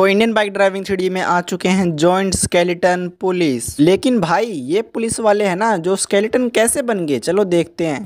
तो Indian bike driving सीढ़ी में आ चुके हैं जॉइंट स्केलेटन पुलिस लेकिन भाई ये पुलिस वाले हैं ना जो स्केलेटन कैसे बन गए चलो देखते हैं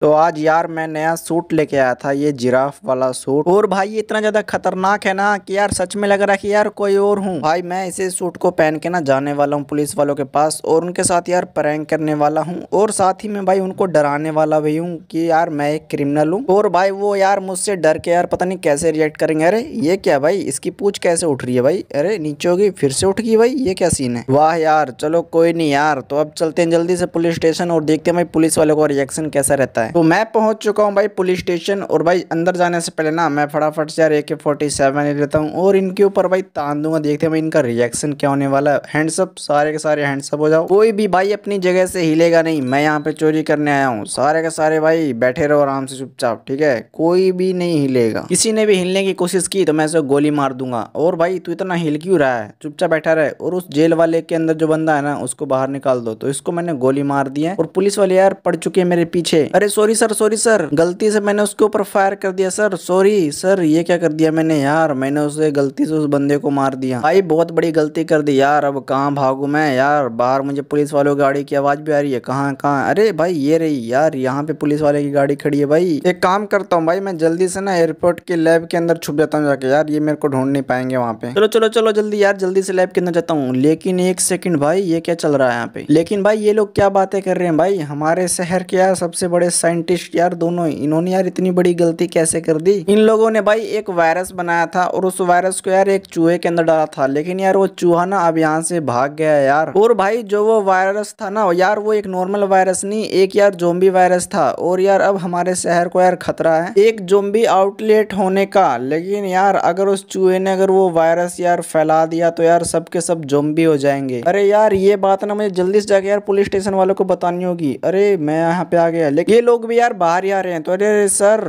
तो आज यार मैं नया सूट लेके आया था ये जिराफ वाला सूट और भाई ये इतना ज़्यादा खतरनाक है ना कि यार सच में लग रहा है कि यार कोई और हूँ भाई मैं इसे सूट को पहन के ना जाने वाला हूँ पुलिस वालों के पास और उनके साथ यार प्रैंक करने वाला हूँ और साथ ही मैं भाई उनको डराने वाला भी हूँ कि यार मैं एक क्रिमिनल हूँ और भाई वो यार मुझसे डर के यार पता नहीं कैसे रिएक्ट करेंगे अरे ये क्या भाई इसकी पूछ कैसे उठ रही है भाई अरे नीचे होगी फिर से उठ गई भाई ये क्या सीन है वाह यार चलो कोई नहीं यार तो अब चलते हैं जल्दी से पुलिस स्टेशन और देखते हैं भाई पुलिस वालों का रिएक्शन कैसा रहता है है तो मैं पहुंच चुका हूँ भाई पुलिस स्टेशन और भाई अंदर जाने से पहले ना मैं फटाफट से यार ए के फोर्टी सेवन लेता हूँ और इनके ऊपर भाई तान दूंगा देखते हैं भाई इनका रिएक्शन क्या होने वाला है हैंडसअप सारे के सारे हैंडसअप हो जाओ कोई भी भाई अपनी जगह से हिलेगा नहीं मैं यहाँ पे चोरी करने आया हूँ सारे के सारे भाई बैठे रहो आराम से चुपचाप ठीक है कोई भी नहीं हिलेगा किसी ने भी हिलने की कोशिश की तो मैं उसे गोली मार दूंगा और भाई तू इतना हिल क्यों रहा है चुपचाप बैठा रहे और उस जेल वाले के अंदर जो बंदा है ना उसको बाहर निकाल दो तो इसको मैंने गोली मार दी है और पुलिस वाले यार पड़ चुके हैं मेरे पीछे अरे सॉरी सर सॉरी सर गलती से मैंने उसके ऊपर फायर कर दिया सर सॉरी सर ये क्या कर दिया मैंने यार मैंने उसे गलती से उस बंदे को मार दिया भाई बहुत बड़ी गलती कर दी यार अब कहाँ भागू मैं यार बाहर मुझे पुलिस वालों की गाड़ी की आवाज भी आ रही है कहाँ कहाँ अरे भाई ये रही यार यहाँ पे पुलिस वाले की गाड़ी खड़ी है भाई एक काम करता हूँ भाई मैं जल्दी से ना एयरपोर्ट के लैब के अंदर छुप जाता हूँ जाके यार ये मेरे को ढूंढ नहीं पाएंगे वहाँ पे चलो चलो चलो जल्दी यार जल्दी से लैब के अंदर जाता हूँ लेकिन एक सेकंड भाई ये क्या चल रहा है यहाँ पे लेकिन भाई ये लोग क्या बातें कर रहे हैं भाई हमारे शहर के यार सबसे बड़े साइंटिस्ट यार दोनों इन्होंने यार इतनी बड़ी गलती कैसे कर दी इन लोगों ने भाई एक वायरस बनाया था और उस वायरस को यार एक चूहे के अंदर डाला था लेकिन यार वो चूहा ना अब यहाँ से भाग गया यार और भाई जो वो वायरस था ना यार वो एक नॉर्मल वायरस नहीं एक यार जोम्बी वायरस था और यार अब हमारे शहर को यार खतरा है एक जोम्बी आउटलेट होने का लेकिन यार अगर उस चूहे ने अगर वो वायरस यार फैला दिया तो यार सबके सब जोम्बी हो जाएंगे अरे यार ये बात ना मुझे जल्दी से जाके यार पुलिस स्टेशन वालों को बतानी होगी अरे मैं यहाँ पे आ गया लेकिन ये लोग लोग भी यार बाहर ही आ रहे हैं तो अरे अरे सर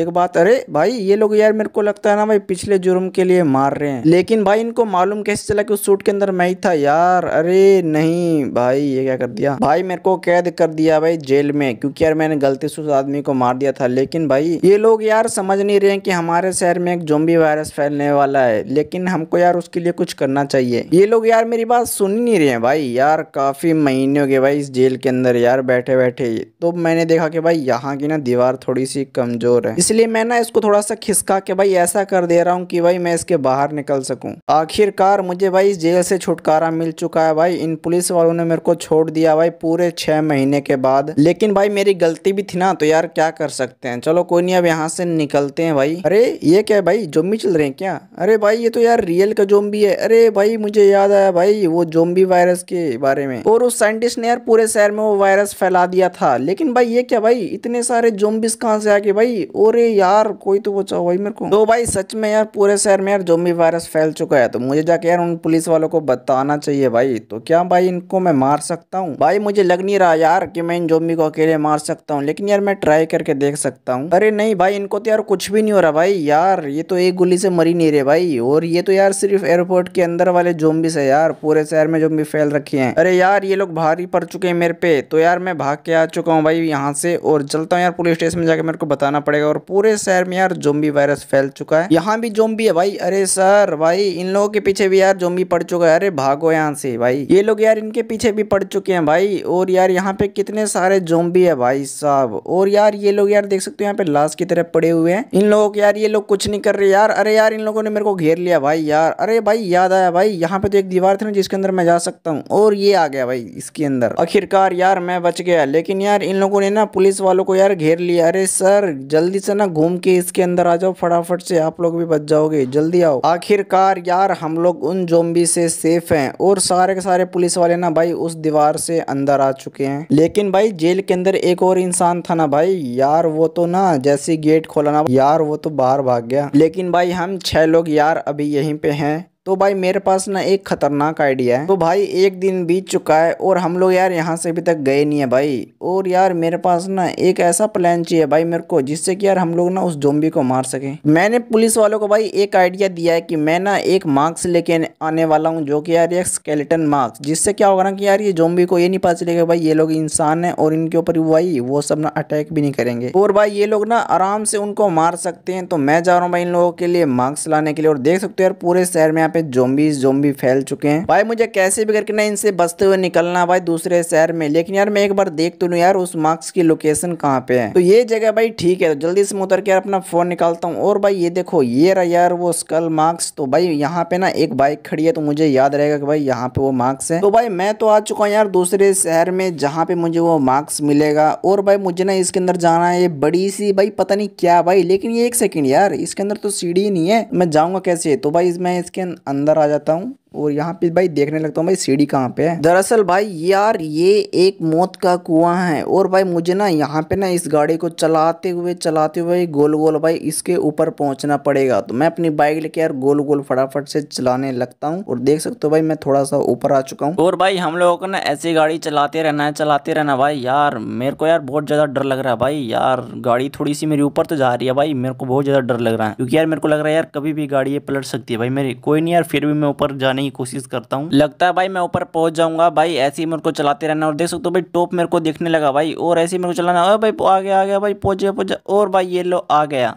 एक बात अरे भाई ये लोग यार मेरे को लगता है ना भाई पिछले जुर्म के लिए मार रहे हैं लेकिन भाई इनको मालूम कैसे चला कि उस सूट के अंदर मैं ही था यार अरे नहीं भाई ये क्या कर दिया भाई मेरे को कैद कर दिया भाई जेल में क्योंकि यार मैंने गलती से उस आदमी को मार दिया था लेकिन भाई ये लोग यार समझ नहीं रहे की हमारे शहर में एक जोम्बी वायरस फैलने वाला है लेकिन हमको यार उसके लिए कुछ करना चाहिए ये लोग यार मेरी बात सुन ही नहीं रहे भाई यार काफी महीने हो गए भाई इस जेल के अंदर यार बैठे बैठे तो मैंने देखा कि भाई यहाँ की ना दीवार थोड़ी सी कमजोर है इसलिए मैं ना इसको थोड़ा सा खिसका के भाई ऐसा कर दे रहा हूँ कि भाई मैं इसके बाहर निकल सकूँ आखिरकार मुझे भाई जेल से छुटकारा मिल चुका है भाई इन पुलिस वालों ने मेरे को छोड़ दिया भाई पूरे छह महीने के बाद लेकिन भाई मेरी गलती भी थी ना तो यार क्या कर सकते हैं चलो कोई नहीं अब यहाँ से निकलते हैं भाई अरे ये क्या भाई जोम्बी चल रहे हैं क्या अरे भाई ये तो यार रियल का जोम्बी है अरे भाई मुझे याद आया भाई वो जोम्बी वायरस के बारे में और उस साइंटिस्ट ने यार पूरे शहर में वो वायरस फैला दिया था लेकिन भाई ये क्या भाई इतने सारे जोम्बिस कहाँ से आके भाई और यार कोई तो बचाओ भाई मेरे को तो भाई सच में यार पूरे शहर में यार जोम्बी वायरस फैल चुका है तो मुझे जाके यार उन पुलिस वालों को बताना चाहिए भाई तो क्या भाई इनको मैं मार सकता हूँ भाई मुझे लग नहीं रहा यार की मैं इन जोम्बी को अकेले मार सकता हूँ लेकिन यार मैं ट्राई करके देख सकता हूँ अरे नहीं भाई इनको तो यार कुछ भी नहीं हो रहा भाई यार ये तो एक गोली से मरी नहीं रहे भाई और ये तो यार सिर्फ एयरपोर्ट के अंदर वाले जोम्बिस है यार पूरे शहर में जोम्बी फैल रखे हैं अरे यार ये लोग भारी पड़ चुके हैं मेरे पे तो यार मैं भाग के आ चुका हूँ भाई यहाँ से और और चलता हूँ यार पुलिस स्टेशन में जाकर मेरे को बताना पड़ेगा और पूरे शहर में यार जोम्बी वायरस फैल चुका है यहाँ भी जोम्बी है भाई अरे सर भाई इन लोगों के पीछे भी यार जोम्बी पड़ चुका है अरे भागो यहाँ से भाई ये लोग यार इनके पीछे भी पड़ चुके हैं भाई और यार यहाँ पे कितने सारे जोम्बी है भाई साहब और यार ये लोग यार देख सकते हो यहाँ पे लाश की तरह पड़े हुए हैं इन लोगों के यार ये लोग कुछ नहीं कर रहे यार अरे यार इन लोगों ने मेरे को घेर लिया भाई यार अरे भाई याद आया भाई यहाँ पे तो एक दीवार थी ना जिसके अंदर मैं जा सकता हूँ और ये आ गया भाई इसके अंदर आखिरकार यार मैं बच गया लेकिन यार इन लोगों ने ना पुलिस पुलिस वालों को यार घेर लिया अरे सर जल्दी से ना घूम के इसके अंदर आ जाओ फटाफट से आप लोग भी बच जाओगे जल्दी आओ आखिरकार यार हम लोग उन जोम्बी से सेफ हैं और सारे के सारे पुलिस वाले ना भाई उस दीवार से अंदर आ चुके हैं लेकिन भाई जेल के अंदर एक और इंसान था ना भाई यार वो तो ना जैसे गेट खोला ना यार वो तो बाहर भाग गया लेकिन भाई हम छह लोग यार अभी यहीं पे हैं तो भाई मेरे पास ना एक ख़तरनाक आइडिया है तो भाई एक दिन बीत चुका है और हम लोग यार यहाँ से अभी तक गए नहीं है भाई और यार मेरे पास ना एक ऐसा प्लान चाहिए भाई मेरे को जिससे कि यार हम लोग ना उस जोम्बी को मार सके मैंने पुलिस वालों को भाई एक आइडिया दिया है कि मैं ना एक मार्क्स लेके आने वाला हूँ जो कि यार एक स्केलेटन मार्क्स जिससे क्या होगा ना कि यार ये जोम्बी को ये नहीं पता चलेगा भाई ये लोग इंसान है और इनके ऊपर भाई वो सब ना अटैक भी नहीं करेंगे और भाई ये लोग ना आराम से उनको मार सकते हैं तो मैं जा रहा हूँ भाई इन लोगों के लिए मार्क्स लाने के लिए और देख सकते हो यार पूरे शहर में यहाँ पे जोम्बी जोम्बी फैल चुके हैं भाई मुझे कैसे भी करके ना इनसे बसते हुए निकलना भाई दूसरे शहर में लेकिन यार मैं एक बार देख तो लू यार उस मार्क्स की लोकेशन कहाँ पे है तो ये जगह भाई ठीक है जल्दी से मैं उतर के यार अपना फोन निकालता हूँ और भाई ये देखो ये रहा यार वो स्कल मार्क्स तो भाई यहाँ पे ना एक बाइक खड़ी है तो मुझे याद रहेगा की भाई यहाँ पे वो मार्क्स है तो भाई मैं तो आ चुका हूँ यार दूसरे शहर में जहाँ पे मुझे वो मार्क्स मिलेगा और भाई मुझे ना इसके अंदर जाना है ये बड़ी सी भाई पता नहीं क्या भाई लेकिन ये एक सेकेंड यार इसके अंदर तो सीढ़ी नहीं है मैं जाऊंगा कैसे तो भाई मैं इसके अंदर आ जाता हूँ और यहाँ पे भाई देखने लगता हूँ भाई सीढ़ी कहाँ पे है दरअसल भाई यार ये एक मौत का कुआं है और भाई मुझे ना यहाँ पे ना इस गाड़ी को चलाते हुए चलाते हुए गोल गोल भाई इसके ऊपर पहुंचना पड़ेगा तो मैं अपनी बाइक लेके यार गोल गोल फटाफट से चलाने लगता हूँ और देख सकते हो भाई मैं थोड़ा सा ऊपर आ चुका हूँ और भाई हम लोगों को ना ऐसी गाड़ी चलाते रहना है चलाते रहना भाई यार मेरे को यार बहुत ज़्यादा डर लग रहा है भाई यार गाड़ी थोड़ी सी मेरी ऊपर तो जा रही है भाई मेरे को बहुत ज़्यादा डर लग रहा है क्योंकि यार मेरे को लग रहा है यार कभी भी गाड़ी ये पलट सकती है भाई मेरी कोई नहीं यार फिर भी मैं ऊपर जाने की कोशिश करता हूँ लगता है भाई मैं ऊपर पहुंच जाऊंगा भाई ऐसे ही मेरे को चलाते रहना और देख सकते हो भाई टॉप मेरे को देखने लगा भाई और ऐसे ही मेरे को चलाना और भाई आ गया आ गया भाई पहुंच गया पहुंच और भाई ये लो आ गया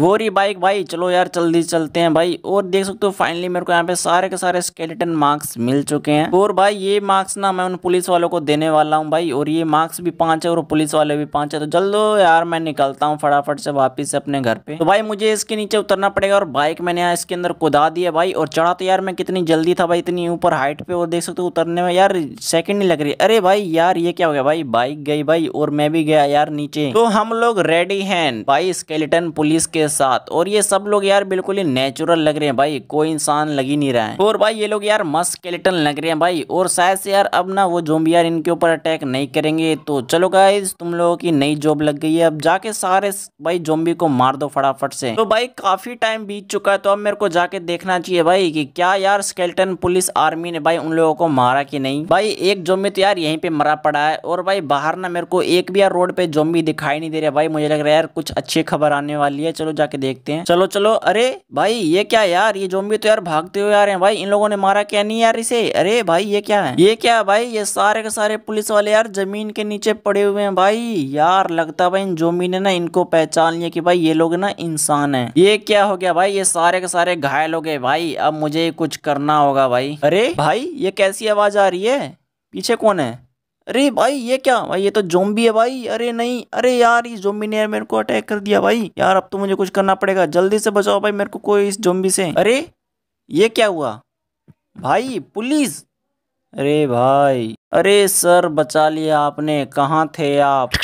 वो रही बाइक भाई चलो यार जल्दी चलते हैं भाई और देख सकते हो फाइनली मेरे को यहाँ पे सारे के सारे स्केलेटन मार्क्स मिल चुके हैं और भाई ये मार्क्स ना मैं उन पुलिस वालों को देने वाला हूँ भाई और ये मार्क्स भी पांच है और पुलिस वाले भी पांच है तो जल्दो यार मैं निकलता हूँ फटाफट से वापिस अपने घर पे तो भाई मुझे इसके नीचे उतरना पड़ेगा और बाइक मैंने यहाँ इसके अंदर कुदा दिया भाई और चढ़ चढ़ा तो यार मैं कितनी जल्दी था भाई इतनी ऊपर हाइट पे और देख सकते हो उतरने में यार सेकंड नहीं लग रही अरे भाई यार ये क्या हो गया भाई बाइक गई भाई और मैं भी गया यार नीचे तो हम लोग रेडी हैं भाई स्केलेटन पुलिस के साथ और ये सब लोग यार बिल्कुल ही नेचुरल लग रहे हैं भाई कोई इंसान लग ही नहीं रहा है और भाई ये लोग यार मस्त स्केलेटन लग रहे हैं भाई और शायद से यार अब ना वो जोम्बी यार इनके ऊपर अटैक नहीं करेंगे तो चलो गाइज तुम लोगों की नई जॉब लग गई है अब जाके सारे भाई जोम्बी को मार दो फटाफट से तो भाई काफी टाइम बीत चुका है तो अब मेरे को जाके देखना चाहिए भाई गई कि क्या यार स्केल्टन पुलिस आर्मी ने भाई उन लोगों को मारा कि नहीं भाई एक जोम्बी तो यार यहीं पे मरा पड़ा है और भाई बाहर ना मेरे को एक भी यार रोड पे जोम्बी दिखाई नहीं दे रहा भाई मुझे लग रहा है यार कुछ अच्छी खबर आने वाली है चलो जाके देखते हैं चलो चलो अरे भाई ये क्या यार ये जोम्बी तो यार भागते हुए आ रहे हैं भाई इन लोगों ने मारा क्या नहीं यार इसे अरे भाई ये क्या है ये क्या भाई ये सारे के सारे पुलिस वाले यार जमीन के नीचे पड़े हुए हैं भाई यार लगता भाई इन जोम्बी ने ना इनको पहचान लिया कि भाई ये लोग ना इंसान है ये क्या हो गया भाई ये सारे के सारे घायल हो गए भाई अब मुझे कुछ करना होगा भाई अरे भाई ये कैसी आवाज़ आ रही है पीछे कौन है अरे भाई ये क्या भाई ये तो जोम्बी है भाई अरे नहीं अरे यार इस जोम्बी ने मेरे को अटैक कर दिया भाई यार अब तो मुझे कुछ करना पड़ेगा जल्दी से बचाओ भाई मेरे को कोई इस जोम्बी से अरे ये क्या हुआ भाई पुलिस अरे भाई अरे सर बचा लिया आपने कहाँ थे आप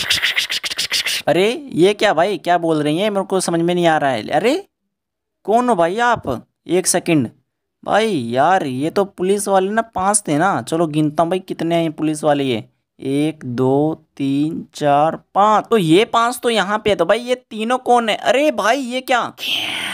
अरे ये क्या भाई क्या बोल रही है मेरे को समझ में नहीं आ रहा है अरे कौन हो भाई आप एक सेकंड भाई यार ये तो पुलिस वाले ना पाँच थे ना चलो गिनता हूँ भाई कितने हैं पुलिस वाले ये एक दो तीन चार पाँच तो ये पाँच तो यहाँ पे है तो भाई ये तीनों कौन है अरे भाई ये क्या